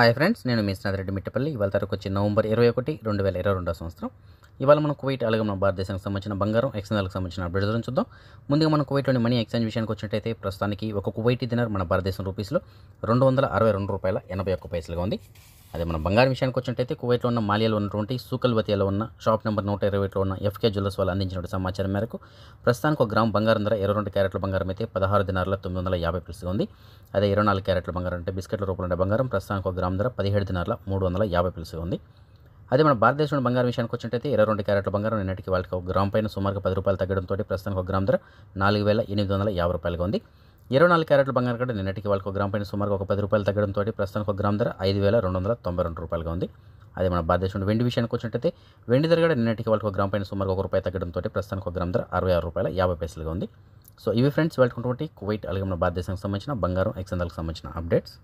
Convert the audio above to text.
hi friends నేను మీ రెడ్డి మిట్టపల్లి ఇవాళ తరకు వచ్చి నవంబర్ ఇరవై ఒకటి రెండు వేల ఇరవై రెండో సంవత్సరం ఇవాళ మనం కువైట్ అలాగే మన భారతదేశానికి సంబంధించిన బంగారం ఎక్స్చేంజ్లకు సంబంధించిన అప్డేట్ గురించి చూద్దాం ముందుగా మనం కువైట్లోని మనీ ఎక్స్చేంజ్ విషయానికి వచ్చినట్టయితే ప్రస్తుతానికి ఒక కువైటీ దినర్ మన భారతదేశం రూపీస్లో రెండు వందల అరవై రెండు రూపాయల ఎనభై ఒక్క పైసలుగా ఉంది అదే మన బంగారం విషయానికి వచ్చినట్టయితే కువైట్లో ఉన్న మాలియాలో ఉన్నటువంటి సూకల్వతియాలో ఉన్న షాప్ నెంబర్ నూట ఇరవై ఒకటిలో ఉన్న ఎఫ్కే జ్యువెలర్స్ వాళ్ళు అందించినటువంటి సమాచారం మేరకు ప్రస్తుతానికి ఒక గ్రామ్ బంగారం ధర ఇరవై రెండు క్యారెట్ల బంగారం అయితే పదహారు దినారుల తొమ్మిది వందల యాభై పిలుసుగా ఉంది అదే ఇరవై నాలుగు క్యారెట్ల బంగారం అంటే బిస్కెట్ల రూపంలో ఉండే బంగారం ప్రస్తుతానికి ఒక గ్రామ ధర పదిహేడు దినారుల మూడు వందల యాభై పిలుసుగా ఉంది అదే మన భారతదేశంలో బంగారం విషయానికి వచ్చినట్టయితే ఇరవై రెండు క్యారెట్ల బంగారం నిన్నటికి వాళ్ళకి ఒక గ్రామ్ పైన సుమారుగా పది రూపాయలు తగ్గడంతో ప్రస్తుతానికి ఒక గ్రామ్ ధర నాలుగు వేల ఎనిమిది వందల యాభై రూపాయలుగా ఉంది ఇరవై నాలుగు క్యారెట్ల బంగారం కూడా నిన్నటికి వాళ్ళకి ఒక గ్రామ్ పైన సుమారుగా ఒక పది రూపాయలు తగ్గడంతో ప్రస్తుతానికి ఒక గ్రామ్ ధర ఐదు వేల రెండు వందల తొంభై రెండు రూపాయలుగా ఉంది అదే మన భారతదేశంలో వెండి విషయానికి వచ్చినట్టయితే వెండి ధర కూడా నిన్నటికి వాళ్ళకి ఒక గ్రామ్ పైన సుమారుగా ఒక రూపాయి తగ్గడంతో ప్రస్తుతానికి ఒక గ్రామ్ ధర అరవై ఆరు రూపాయల యాభై పైసలుగా ఉంది సో ఇవి ఫ్రెండ్స్ వెళ్ళుకుంటువంటి కువైట్ అలాగే మన భారతదేశానికి సంబంధించిన బంగారం ఎక్సందాలకు సంబంధించిన అప్డేట్స్